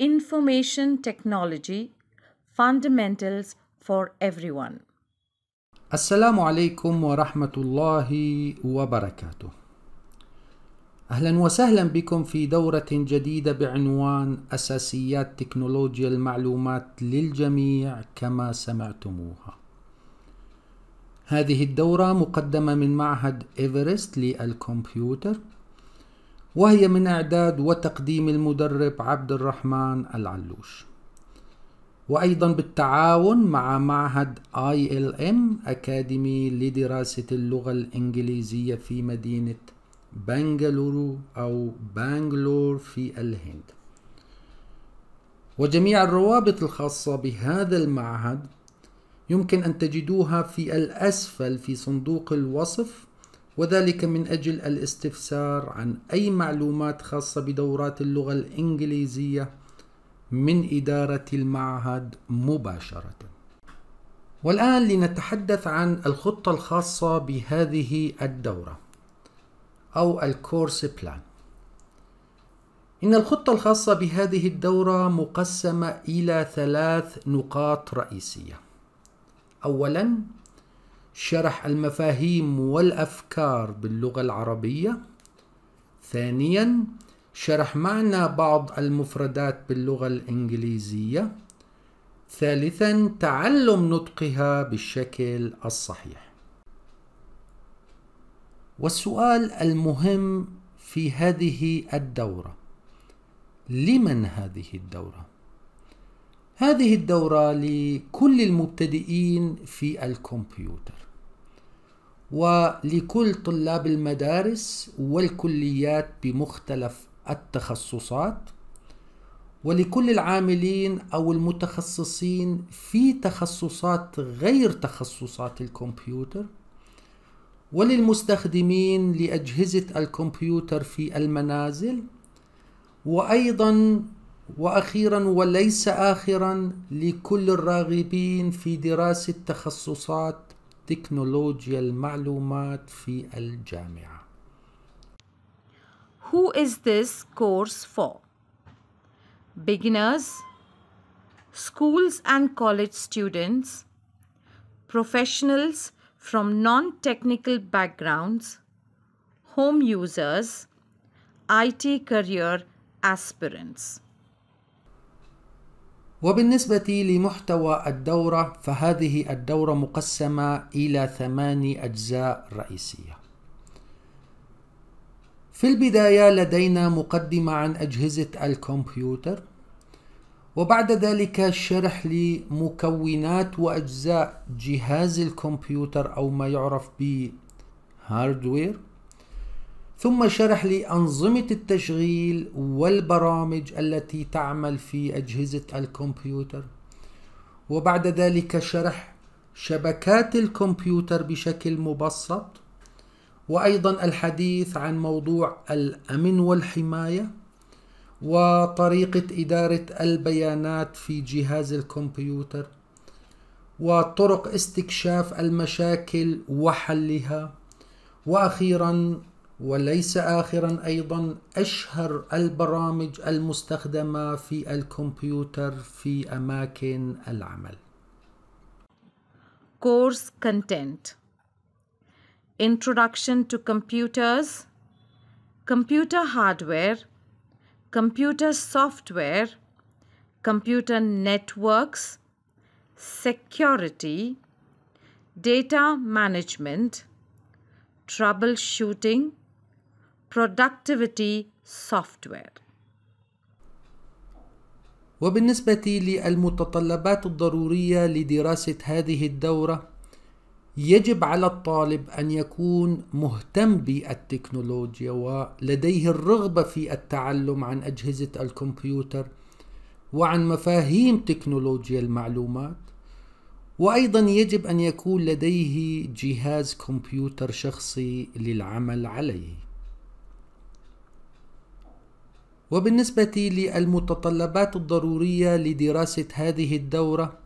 Information Technology Fundamentals for Everyone السلام عليكم ورحمة الله وبركاته أهلا وسهلا بكم في دورة جديدة بعنوان أساسيات تكنولوجيا المعلومات للجميع كما سمعتموها هذه الدورة مقدمة من معهد إيفرست للكمبيوتر وهي من إعداد وتقديم المدرب عبد الرحمن العلوش وأيضا بالتعاون مع معهد ILM أكاديمي لدراسة اللغة الإنجليزية في مدينة بنغلورو أو بانغلور في الهند وجميع الروابط الخاصة بهذا المعهد يمكن أن تجدوها في الأسفل في صندوق الوصف وذلك من أجل الاستفسار عن أي معلومات خاصة بدورات اللغة الإنجليزية من إدارة المعهد مباشرة. والآن لنتحدث عن الخطة الخاصة بهذه الدورة أو الكورس بلان. إن الخطة الخاصة بهذه الدورة مقسمة إلى ثلاث نقاط رئيسية. أولاً شرح المفاهيم والأفكار باللغة العربية ثانيا شرح معنى بعض المفردات باللغة الإنجليزية ثالثا تعلم نطقها بالشكل الصحيح والسؤال المهم في هذه الدورة لمن هذه الدورة؟ هذه الدورة لكل المبتدئين في الكمبيوتر ولكل طلاب المدارس والكليات بمختلف التخصصات ولكل العاملين او المتخصصين في تخصصات غير تخصصات الكمبيوتر وللمستخدمين لاجهزه الكمبيوتر في المنازل وايضا واخيرا وليس اخرا لكل الراغبين في دراسه تخصصات تكنولوجيا المعلومات في الجامعة Who is this course for? Beginners, schools and college students, professionals from non-technical backgrounds, home users, IT career aspirants. وبالنسبة لمحتوى الدورة فهذه الدورة مقسمة إلى ثماني أجزاء رئيسية. في البداية لدينا مقدمة عن أجهزة الكمبيوتر، وبعد ذلك شرح لمكونات وأجزاء جهاز الكمبيوتر أو ما يعرف بهاردوير، ثم شرح لي أنظمة التشغيل والبرامج التي تعمل في أجهزة الكمبيوتر وبعد ذلك شرح شبكات الكمبيوتر بشكل مبسط وأيضا الحديث عن موضوع الأمن والحماية وطريقة إدارة البيانات في جهاز الكمبيوتر وطرق استكشاف المشاكل وحلها وأخيرا وليس آخرا أيضا أشهر البرامج المستخدمة في الكمبيوتر في أماكن العمل Course Content Introduction to Computers Computer Hardware Computer Software Computer Networks Security Data Management Troubleshooting productivity software وبالنسبة للمتطلبات الضرورية لدراسة هذه الدورة يجب على الطالب أن يكون مهتم بالتكنولوجيا ولديه الرغبة في التعلم عن أجهزة الكمبيوتر وعن مفاهيم تكنولوجيا المعلومات وأيضا يجب أن يكون لديه جهاز كمبيوتر شخصي للعمل عليه وبالنسبة للمتطلبات الضرورية لدراسة هذه الدورة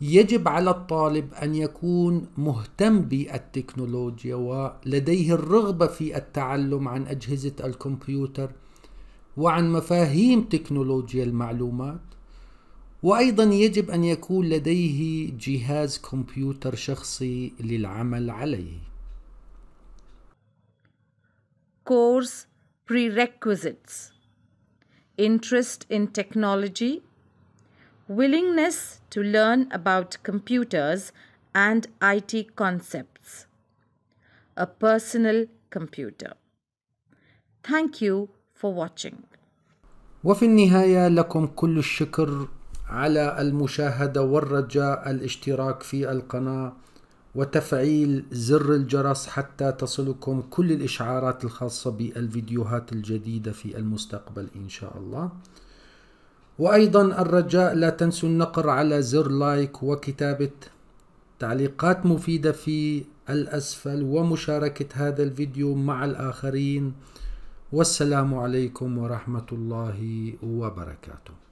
يجب على الطالب أن يكون مهتم بالتكنولوجيا ولديه الرغبة في التعلم عن أجهزة الكمبيوتر وعن مفاهيم تكنولوجيا المعلومات وأيضا يجب أن يكون لديه جهاز كمبيوتر شخصي للعمل عليه Course Prerequisites interest in technology, willingness to learn about computers and IT concepts, a personal computer. Thank you for watching. وفي النهاية لكم كل الشكر على المشاهدة والرجاء الاشتراك في القناة وتفعيل زر الجرس حتى تصلكم كل الإشعارات الخاصة بالفيديوهات الجديدة في المستقبل إن شاء الله وأيضا الرجاء لا تنسوا النقر على زر لايك وكتابة تعليقات مفيدة في الأسفل ومشاركة هذا الفيديو مع الآخرين والسلام عليكم ورحمة الله وبركاته